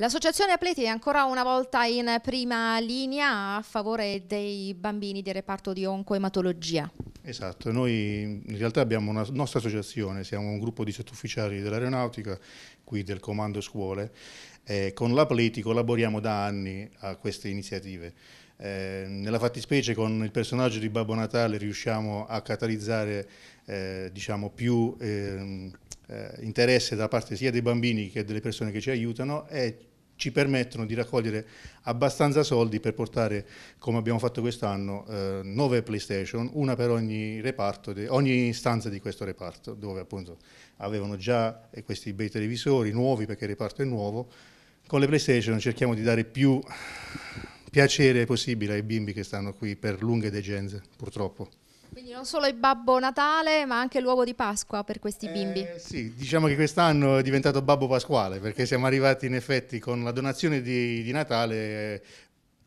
L'associazione Apleti è ancora una volta in prima linea a favore dei bambini del reparto di oncoematologia. Esatto, noi in realtà abbiamo una nostra associazione, siamo un gruppo di sottufficiali dell'aeronautica, qui del comando scuole, e con l'Apleti collaboriamo da anni a queste iniziative. Eh, nella fattispecie con il personaggio di Babbo Natale riusciamo a catalizzare eh, diciamo, più ehm, eh, interesse da parte sia dei bambini che delle persone che ci aiutano e ci permettono di raccogliere abbastanza soldi per portare, come abbiamo fatto quest'anno, eh, 9 PlayStation, una per ogni reparto, ogni stanza di questo reparto, dove appunto avevano già eh, questi bei televisori nuovi perché il reparto è nuovo. Con le PlayStation cerchiamo di dare più piacere possibile ai bimbi che stanno qui per lunghe degenze, purtroppo. Quindi non solo il Babbo Natale, ma anche l'uovo di Pasqua per questi eh, bimbi. Eh, sì, diciamo che quest'anno è diventato Babbo Pasquale, perché siamo arrivati in effetti con la donazione di, di Natale eh,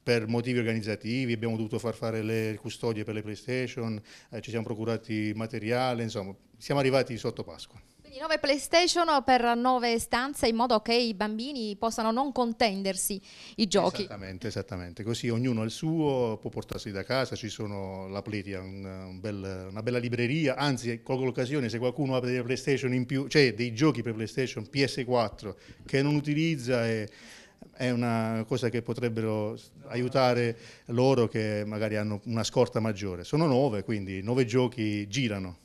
per motivi organizzativi, abbiamo dovuto far fare le custodie per le PlayStation, eh, ci siamo procurati materiale, insomma, siamo arrivati sotto Pasqua. Quindi 9 PlayStation per 9 stanze in modo che i bambini possano non contendersi i giochi. Esattamente, esattamente. Così ognuno ha il suo, può portarsi da casa, ci sono la Pletia, un bel, una bella libreria, anzi colgo l'occasione se qualcuno ha delle PlayStation in più, cioè dei giochi per PlayStation PS4 che non utilizza e è una cosa che potrebbero aiutare loro che magari hanno una scorta maggiore. Sono nove, quindi nove giochi girano.